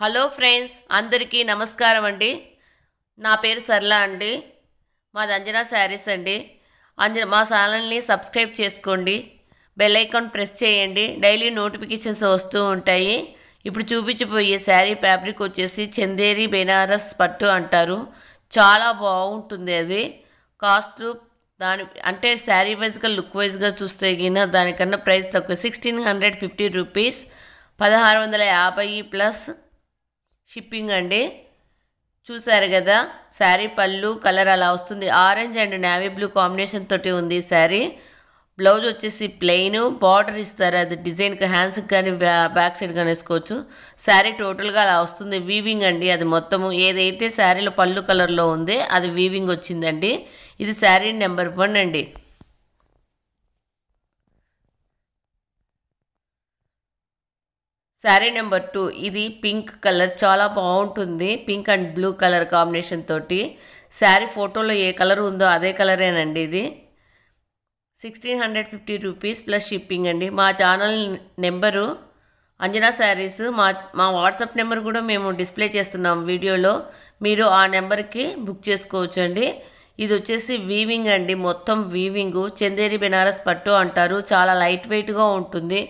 hello friends అందరికీ నమస్కారం అండి నా పేరు సరళ అండి మాది అంజనా శారీస్ అండి అంజ మా ఛానల్ని సబ్స్క్రైబ్ చేసుకోండి బెల్ ఐకాన్ ప్రెస్ చేయండి డైలీ నోటిఫికేషన్స్ వస్తూ ఉంటాయి ఇప్పుడు చూపించబోయే శారీ ఫ్యాబ్రిక్ వచ్చేసి చందేరి బెనారస్ పట్టు అంటారు చాలా బాగుంటుంది అది కాస్ట్ దాని అంటే శారీ వైజ్గా లుక్ వైజ్గా చూస్తే గిన దానికన్నా ప్రైస్ తక్కువ సిక్స్టీన్ హండ్రెడ్ ఫిఫ్టీ రూపీస్ పదహారు వందల యాభై ప్లస్ షిప్పింగ్ అండి చూసారు కదా శారీ పళ్ళు కలర్ అలా వస్తుంది orange and navy blue combination తోటి ఉంది శారీ బ్లౌజ్ వచ్చేసి ప్లెయిన్ బార్డర్ ఇస్తారు అది డిజైన్కి హ్యాండ్స్కి కానీ బ్యాక్ సైడ్ కానీ వేసుకోవచ్చు శారీ టోటల్గా అలా వస్తుంది వీవింగ్ అండి అది మొత్తము ఏదైతే శారీలో పళ్ళు కలర్లో ఉంది అది వీవింగ్ వచ్చిందండి ఇది శారీ నెంబర్ వన్ అండి శారీ నెంబర్ టూ ఇది పింక్ కలర్ చాలా బాగుంటుంది pink and blue colour combination తోటి శారీ ఫోటోలో ఏ కలర్ ఉందో అదే కలరేనండి ఇది sixteen hundred fifty rupees plus shipping అండి మా ఛానల్ నెంబరు అంజనా శారీస్ మా మా వాట్సాప్ నెంబర్ కూడా మేము డిస్ప్లే చేస్తున్నాం వీడియోలో మీరు ఆ నెంబర్కి బుక్ చేసుకోవచ్చు అండి ఇది వచ్చేసి వీవింగ్ అండి మొత్తం వీవింగు చందేరి బెనారస్ పట్టు అంటారు చాలా లైట్ వెయిట్గా ఉంటుంది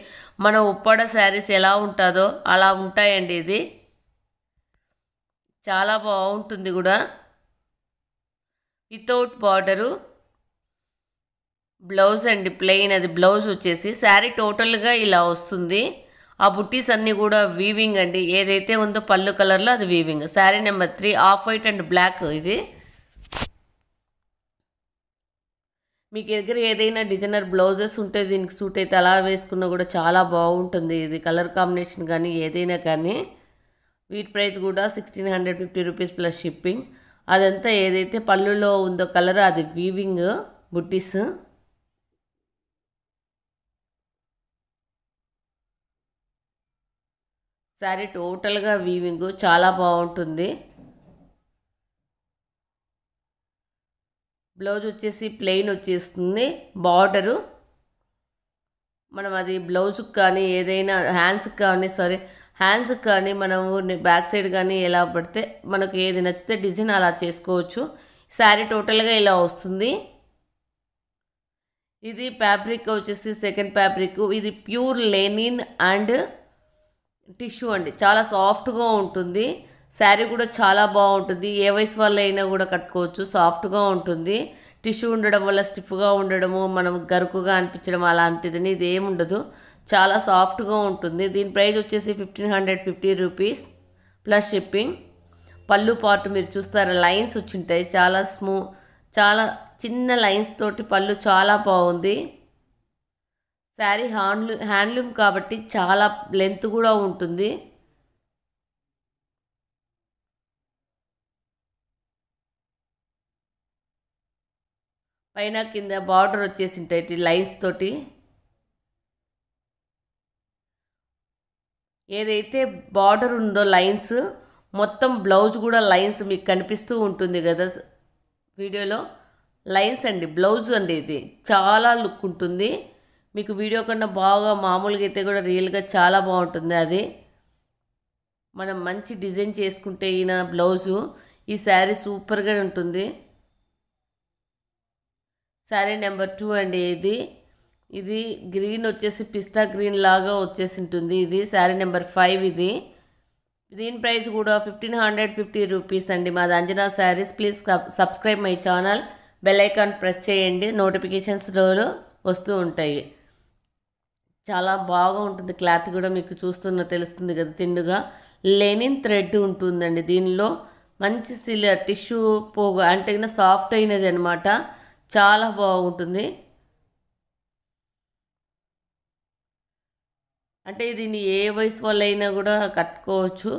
మన ఉప్పాడ శారీస్ ఎలా ఉంటుందో అలా ఉంటాయండి ఇది చాలా బాగుంటుంది కూడా వితౌట్ బార్డరు బ్లౌజ్ అండి ప్లెయిన్ అది బ్లౌజ్ వచ్చేసి శారీ టోటల్గా ఇలా వస్తుంది ఆ బుట్టీస్ అన్నీ కూడా వీవింగ్ అండి ఏదైతే ఉందో పళ్ళు కలర్లో అది weaving sari number three off white and black ఇది మీ దగ్గర ఏదైనా డిజైనర్ బ్లౌజెస్ ఉంటే దీనికి సూట్ అయితే అలా వేసుకున్నా కూడా చాలా బాగుంటుంది ఇది కలర్ కాంబినేషన్ కానీ ఏదైనా కానీ వీటి ప్రైస్ కూడా sixteen hundred fifty rupees plus shipping అదంతా ఏదైతే పళ్ళులో ఉందో కలర్ అది వీవింగ్ బుట్టీస్ శారీ టోటల్గా వీవింగ్ చాలా బాగుంటుంది బ్లౌజ్ వచ్చేసి ప్లెయిన్ వచ్చేస్తుంది బార్డరు మనం అది బ్లౌజ్కి కానీ ఏదైనా హ్యాండ్స్కి కానీ సారీ హ్యాండ్స్కి కానీ మనము బ్యాక్ సైడ్ కానీ ఎలా పడితే మనకు ఏది నచ్చితే డిజైన్ అలా చేసుకోవచ్చు శారీ టోటల్గా ఇలా వస్తుంది ఇది ఫ్యాబ్రిక్ వచ్చేసి సెకండ్ ఫ్యాబ్రిక్ ఇది ప్యూర్ లెనిన్ అండ్ టిష్యూ అండి చాలా సాఫ్ట్గా ఉంటుంది శారీ కూడా చాలా బాగుంటుంది ఏ వయసు వల్ల అయినా కూడా కట్టుకోవచ్చు సాఫ్ట్గా ఉంటుంది టిష్యూ ఉండడం వల్ల స్టిఫ్గా ఉండడము మనం గరుకుగా అనిపించడం అలాంటిదని ఇది ఏముండదు చాలా సాఫ్ట్గా ఉంటుంది దీని ప్రైస్ వచ్చేసి fifteen hundred fifty rupees plus shipping పళ్ళు పార్ట్ మీరు చూస్తారా లైన్స్ వచ్చి ఉంటాయి చాలా స్మూ చాలా చిన్న లైన్స్ తోటి పళ్ళు చాలా బాగుంది శారీ హ్యాండ్లూ హ్యాండ్లూమ్ కాబట్టి చాలా లెంత్ కూడా ఉంటుంది పైన కింద బార్డర్ వచ్చేసి ఉంటాయి లైన్స్ తోటి ఏదైతే బార్డర్ ఉందో లైన్స్ మొత్తం బ్లౌజ్ కూడా లైన్స్ మీకు కనిపిస్తూ ఉంటుంది కదా వీడియోలో లైన్స్ అండి బ్లౌజ్ అండి ఇది చాలా లుక్ ఉంటుంది మీకు వీడియో కన్నా బాగా మామూలుగా అయితే కూడా రియల్గా చాలా బాగుంటుంది అది మనం మంచి డిజైన్ చేసుకుంటే ఈయన బ్లౌజు ఈ శారీ సూపర్గా ఉంటుంది శారీ నెంబర్ టూ అండి ఇది ఇది గ్రీన్ వచ్చేసి పిస్తా గ్రీన్ లాగా వచ్చేసి ఉంటుంది ఇది శారీ నెంబర్ ఫైవ్ ఇది దీని ప్రైస్ కూడా ఫిఫ్టీన్ హండ్రెడ్ ఫిఫ్టీ రూపీస్ అండి మాది Anjana Sarees please subscribe my channel bell icon press చేయండి నోటిఫికేషన్స్ రోజు వస్తూ ఉంటాయి చాలా బాగా ఉంటుంది క్లాత్ కూడా మీకు చూస్తున్న తెలుస్తుంది కదా తిండుగా లెనిన్ థ్రెడ్ ఉంటుందండి దీనిలో మంచి సిల టిష్యూ పోగు అంటే సాఫ్ట్ అయినది అనమాట చాలా బాగుంటుంది అంటే దీన్ని ఏ వయసు వాళ్ళైనా కూడా కట్టుకోవచ్చు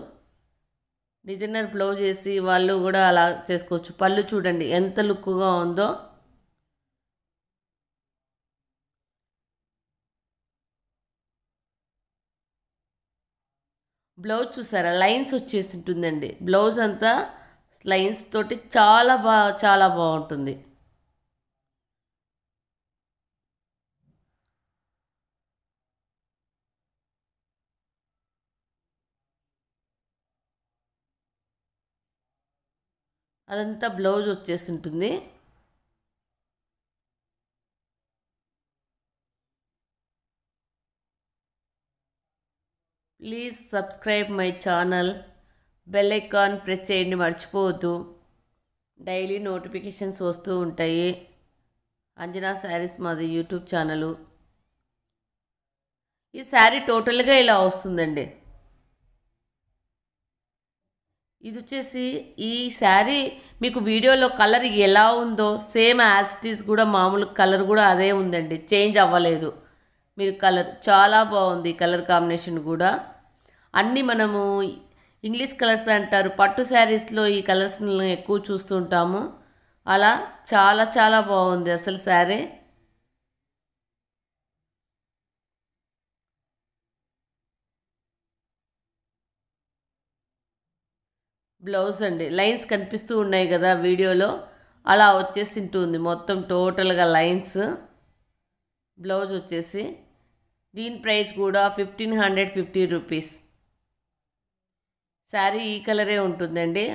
డిజైనర్ బ్లౌజ్ చేసి వాళ్ళు కూడా అలా చేసుకోవచ్చు పళ్ళు చూడండి ఎంత లుక్గా ఉందో బ్లౌజ్ చూసారా లైన్స్ వచ్చేసి ఉంటుందండి బ్లౌజ్ అంతా లైన్స్ తోటి చాలా బా చాలా బాగుంటుంది అదంతా బ్లౌజ్ వచ్చేసి ఉంటుంది please subscribe my channel bell icon press చేయండి మర్చిపోవద్దు డైలీ నోటిఫికేషన్స్ వస్తూ ఉంటాయి అంజనా శారీస్ మాది యూట్యూబ్ ఛానలు ఈ శారీ టోటల్గా ఇలా వస్తుందండి ఇది వచ్చేసి ఈ శారీ మీకు వీడియోలో కలర్ ఎలా ఉందో సేమ్ యాజిటీస్ కూడా మామూలు కలర్ కూడా అదే ఉందండి చేంజ్ అవ్వలేదు మీరు కలర్ చాలా బాగుంది కలర్ కాంబినేషన్ కూడా అన్నీ మనము ఇంగ్లీష్ కలర్స్ అంటారు పట్టు శారీస్లో ఈ కలర్స్ని ఎక్కువ చూస్తుంటాము అలా చాలా చాలా బాగుంది అసలు శారీ బ్లౌజ్ అండి లైన్స్ కనిపిస్తూ ఉన్నాయి కదా వీడియోలో అలా వచ్చేసి ఉంటుంది మొత్తం టోటల్గా లైన్స్ బ్లౌజ్ వచ్చేసి దీని ప్రైస్ కూడా fifteen hundred fifty rupees sari ఈ కలరే ఉంటుందండి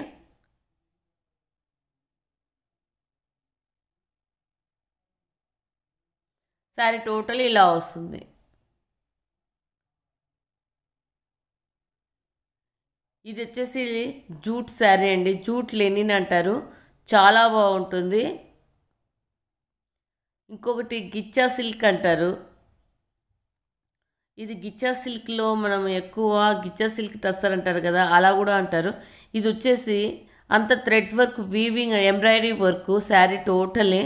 శారీ టోటల్ ఇలా వస్తుంది ఇది వచ్చేసి జూట్ శారీ అండి జూట్ లెనిన్ అంటారు చాలా బాగుంటుంది ఇంకొకటి గిచ్చా సిల్క్ అంటారు ఇది గిచ్చా సిల్క్లో మనం ఎక్కువ గిచ్చా సిల్క్ టస్సర్ అంటారు కదా అలా కూడా అంటారు ఇది వచ్చేసి అంత thread work weaving embroidery work sari totally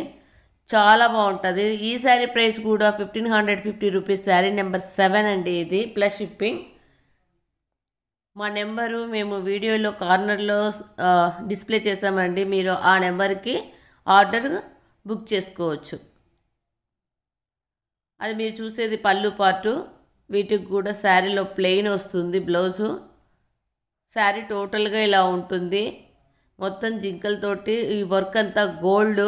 చాలా బాగుంటుంది ఈ శారీ ప్రైస్ కూడా fifteen hundred fifty rupees sari number seven అండి ఇది ప్లస్ షిప్పింగ్ మా నెంబరు మేము వీడియోలో కార్నర్లో డిస్ప్లే చేసామండి మీరు ఆ నెంబర్కి ఆర్డర్ బుక్ చేసుకోవచ్చు అది మీరు చూసేది పళ్ళు పాటు వీటికి కూడా శారీలో ప్లెయిన్ వస్తుంది బ్లౌజు శారీ టోటల్గా ఇలా ఉంటుంది మొత్తం జింకలతోటి ఈ వర్క్ అంతా gold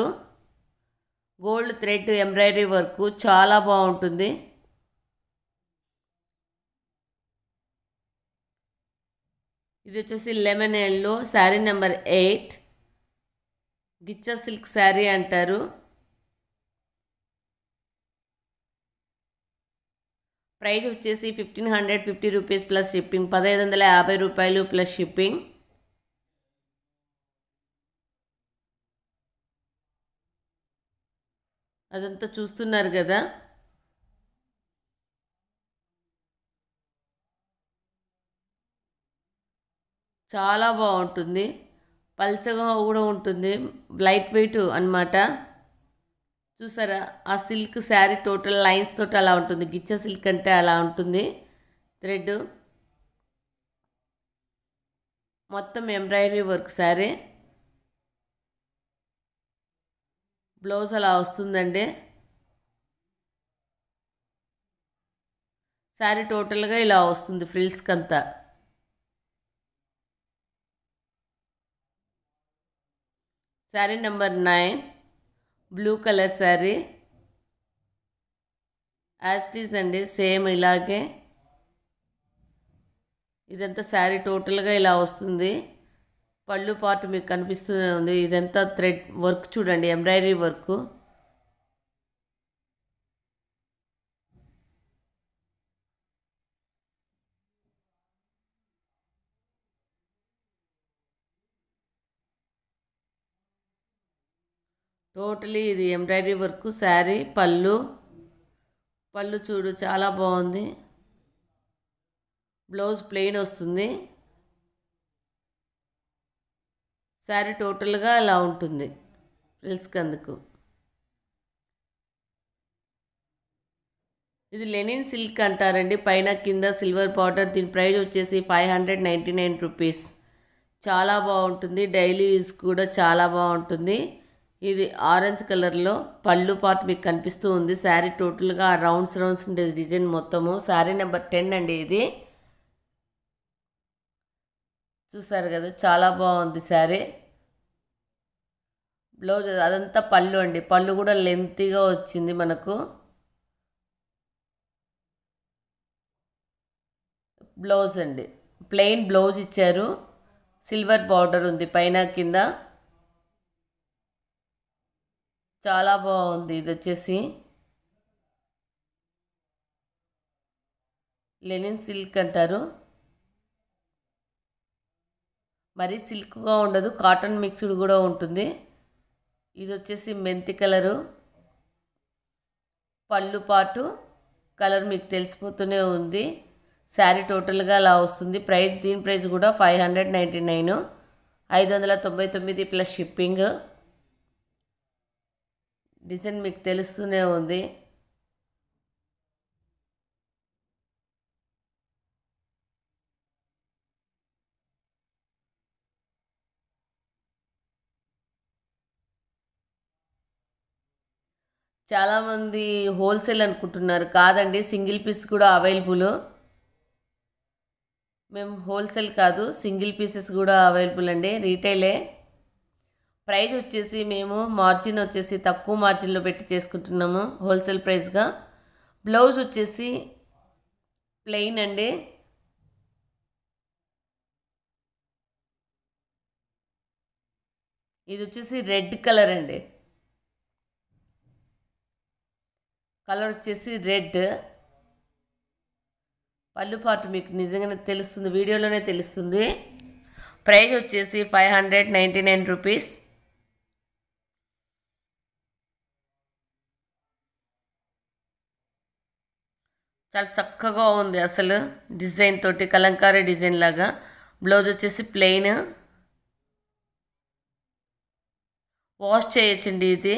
gold thread embroidery work చాలా బాగుంటుంది ఇది వచ్చేసి lemon yellow sari number eight ghicha silk sari అంటారు ప్రైస్ వచ్చేసి fifteen hundred fifty rupees plus shipping పదహైదు వందల యాభై రూపాయలు ప్లస్ షిప్పింగ్ అదంతా చూస్తున్నారు కదా చాలా బాగుంటుంది పల్చగా కూడా ఉంటుంది లైట్ వెయిట్ అనమాట చూసారా ఆ సిల్క్ శారీ టోటల్ లైన్స్ తోటి అలా ఉంటుంది గిచ్చ సిల్క్ అంటే అలా ఉంటుంది థ్రెడ్ మొత్తం ఎంబ్రాయిడరీ వర్క్ శారీ బ్లౌజ్ అలా వస్తుందండి శారీ టోటల్గా ఇలా వస్తుంది ఫ్రిల్స్కి అంతా sari number nine blue colour sari యాస్టీస్ అండి సేమ్ ఇలాగే ఇదంతా శారీ టోటల్గా ఇలా వస్తుంది పళ్ళు పార్ట్ మీకు కనిపిస్తూనే ఉంది ఇదంతా థ్రెడ్ వర్క్ చూడండి ఎంబ్రాయిడరీ వర్క్ టోటలీ ఇది ఎంబ్రాయిడరీ వర్క్ శారీ పళ్ళు పళ్ళు చూడు చాలా బాగుంది బ్లౌజ్ ప్లెయిన్ వస్తుంది శారీ టోటల్గా ఇలా ఉంటుంది రిల్స్కి అందుకు ఇది లెనిన్ సిల్క్ అంటారండి పైన కింద సిల్వర్ బార్డర్ దీని ప్రైస్ వచ్చేసి five hundred ninety nine rupees చాలా బాగుంటుంది డైలీ యూస్ కూడా చాలా బాగుంటుంది ఇది ఆరెంజ్ కలర్లో పళ్ళు పార్ట్ మీకు కనిపిస్తూ ఉంది శారీ టోటల్గా రౌండ్స్ రౌండ్స్ ఉండే డిజైన్ మొత్తము శారీ నెంబర్ టెన్ అండి ఇది చూసారు కదా చాలా బాగుంది శారీ బ్లౌజ్ అదంతా పళ్ళు అండి పళ్ళు కూడా లెంతీగా వచ్చింది మనకు బ్లౌజ్ అండి ప్లెయిన్ బ్లౌజ్ ఇచ్చారు సిల్వర్ బార్డర్ ఉంది పైన కింద చాలా బాగుంది ఇది వచ్చేసి లెనిన్ సిల్క్ అంటారు మరీ సిల్క్గా ఉండదు కాటన్ మిక్స్డ్ కూడా ఉంటుంది ఇది వచ్చేసి మెంతి కలరు పళ్ళు పాటు కలర్ మీకు తెలిసిపోతూనే ఉంది శారీ టోటల్గా అలా వస్తుంది ప్రైస్ దీని ప్రైస్ కూడా ఫైవ్ హండ్రెడ్ నైంటీ నైన్ ఐదు వందల తొంభై తొమ్మిది ప్లస్ షిప్పింగ్ డిజైన్ మీకు తెలుస్తూనే ఉంది చాలామంది హోల్సేల్ అనుకుంటున్నారు కాదండి సింగిల్ పీస్ కూడా అవైలబుల్ మేము హోల్సేల్ కాదు సింగిల్ పీసెస్ కూడా అవైలబుల్ అండి రీటైలే ప్రైజ్ వచ్చేసి మేము మార్జిన్ వచ్చేసి తక్కువ మార్జిన్లో పెట్టి చేసుకుంటున్నాము హోల్సేల్ ప్రైస్గా బ్లౌజ్ వచ్చేసి ప్లెయిన్ అండి ఇది వచ్చేసి రెడ్ కలర్ అండి కలర్ వచ్చేసి రెడ్ పళ్ళు పాటు మీకు నిజంగానే తెలుస్తుంది వీడియోలోనే తెలుస్తుంది ప్రైజ్ వచ్చేసి five hundred ninety nine rupees చాలా చక్కగా ఉంది అసలు డిజైన్ తోటి కలంకారీ డిజైన్ లాగా బ్లౌజ్ వచ్చేసి ప్లెయిన్ వాష్ చేయొచ్చండి ఇది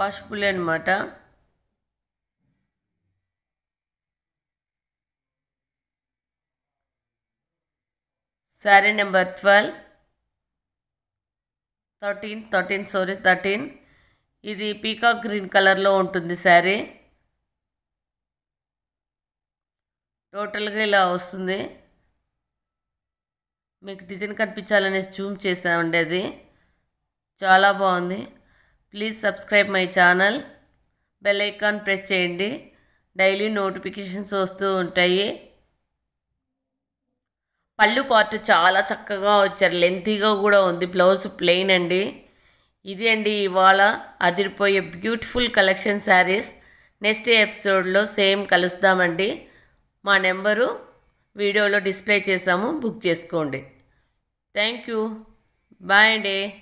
వాషబుల్ అనమాట sari number twelve thirteen thirteen sorry thirteen ఇది పీకాక్ గ్రీన్ కలర్లో ఉంటుంది శారీ టోటల్గా ఇలా వస్తుంది మీకు డిజైన్ కనిపించాలనేసి జూమ్ చేసామండి అది చాలా బాగుంది please subscribe my channel bell icon press చేయండి డైలీ నోటిఫికేషన్స్ వస్తూ ఉంటాయి పళ్ళు పార్ట్ చాలా చక్కగా వచ్చారు లెంతీగా కూడా ఉంది బ్లౌజ్ ప్లెయిన్ అండి ఇది అండి ఇవాళ అదిరిపోయే బ్యూటిఫుల్ కలెక్షన్ శారీస్ నెక్స్ట్ ఎపిసోడ్లో సేమ్ కలుస్తామండి మా నెంబరు వీడియోలో డిస్ప్లే చేసాము బుక్ చేసుకోండి థ్యాంక్ యూ బాయ్ అండి